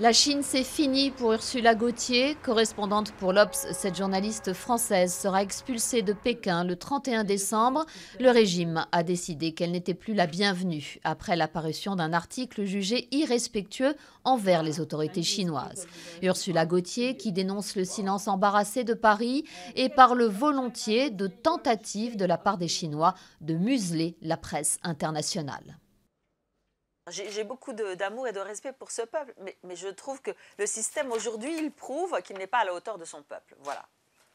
La Chine, c'est fini pour Ursula Gauthier, correspondante pour l'Obs. Cette journaliste française sera expulsée de Pékin le 31 décembre. Le régime a décidé qu'elle n'était plus la bienvenue après l'apparition d'un article jugé irrespectueux envers les autorités chinoises. Ursula Gauthier, qui dénonce le silence embarrassé de Paris et parle volontiers de tentatives de la part des Chinois de museler la presse internationale. J'ai beaucoup d'amour et de respect pour ce peuple, mais, je trouve que le système aujourd'hui, il prouve qu'il n'est pas à la hauteur de son peuple. Voilà.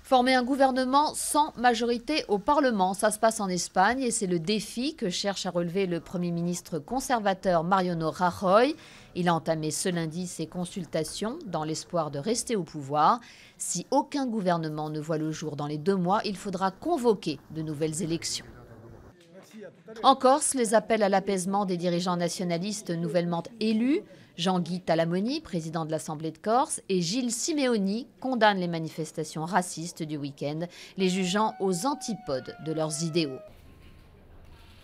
Former un gouvernement sans majorité au Parlement, ça se passe en Espagne et c'est le défi que cherche à relever le Premier ministre conservateur Mariano Rajoy. Il a entamé ce lundi ses consultations dans l'espoir de rester au pouvoir. Si aucun gouvernement ne voit le jour dans les deux mois, il faudra convoquer de nouvelles élections. En Corse, les appels à l'apaisement des dirigeants nationalistes nouvellement élus, Jean-Guy Talamoni, président de l'Assemblée de Corse, et Gilles Simeoni condamnent les manifestations racistes du week-end, les jugeant aux antipodes de leurs idéaux.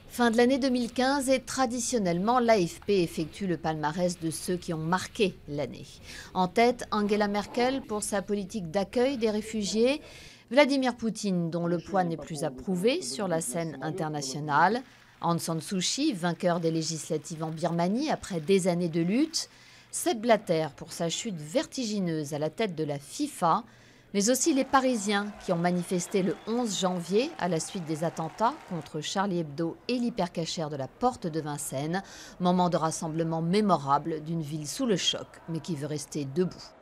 Fin de l'année 2015 et traditionnellement, l'AFP effectue le palmarès de ceux qui ont marqué l'année. En tête, Angela Merkel pour sa politique d'accueil des réfugiés, Vladimir Poutine, dont le poids n'est plus approuvé sur la scène internationale, Aung San Suu Kyi, vainqueur des législatives en Birmanie après des années de lutte, Seb Blatter pour sa chute vertigineuse à la tête de la FIFA, mais aussi les Parisiens qui ont manifesté le 11 janvier à la suite des attentats contre Charlie Hebdo et l'hypercachère de la Porte de Vincennes, moment de rassemblement mémorable d'une ville sous le choc mais qui veut rester debout.